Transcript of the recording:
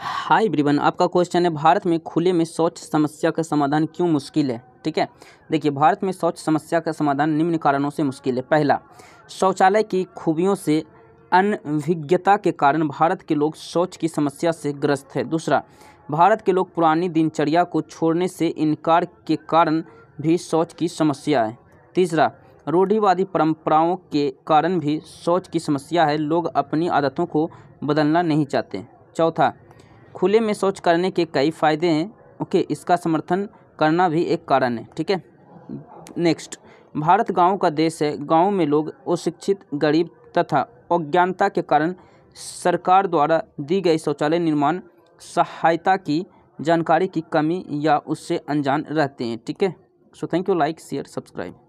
हाय ब्रिवन आपका क्वेश्चन है भारत में खुले में शौच समस्या का समाधान क्यों मुश्किल है ठीक है देखिए भारत में शौच समस्या का समाधान निम्न कारणों से मुश्किल है पहला शौचालय की खूबियों से अनभिज्ञता के कारण भारत के लोग शौच की समस्या से ग्रस्त है दूसरा भारत के लोग पुरानी दिनचर्या को छोड़ने से इनकार के कारण भी शौच की समस्या है तीसरा रूढ़िवादी परंपराओं के कारण भी शौच की समस्या है लोग अपनी आदतों को बदलना नहीं चाहते चौथा खुले में शौच करने के कई फ़ायदे हैं ओके इसका समर्थन करना भी एक कारण है ठीक है नेक्स्ट भारत गाँव का देश है गाँव में लोग अशिक्षित गरीब तथा अज्ञानता के कारण सरकार द्वारा दी गई शौचालय निर्माण सहायता की जानकारी की कमी या उससे अनजान रहते हैं ठीक है so thank you like share subscribe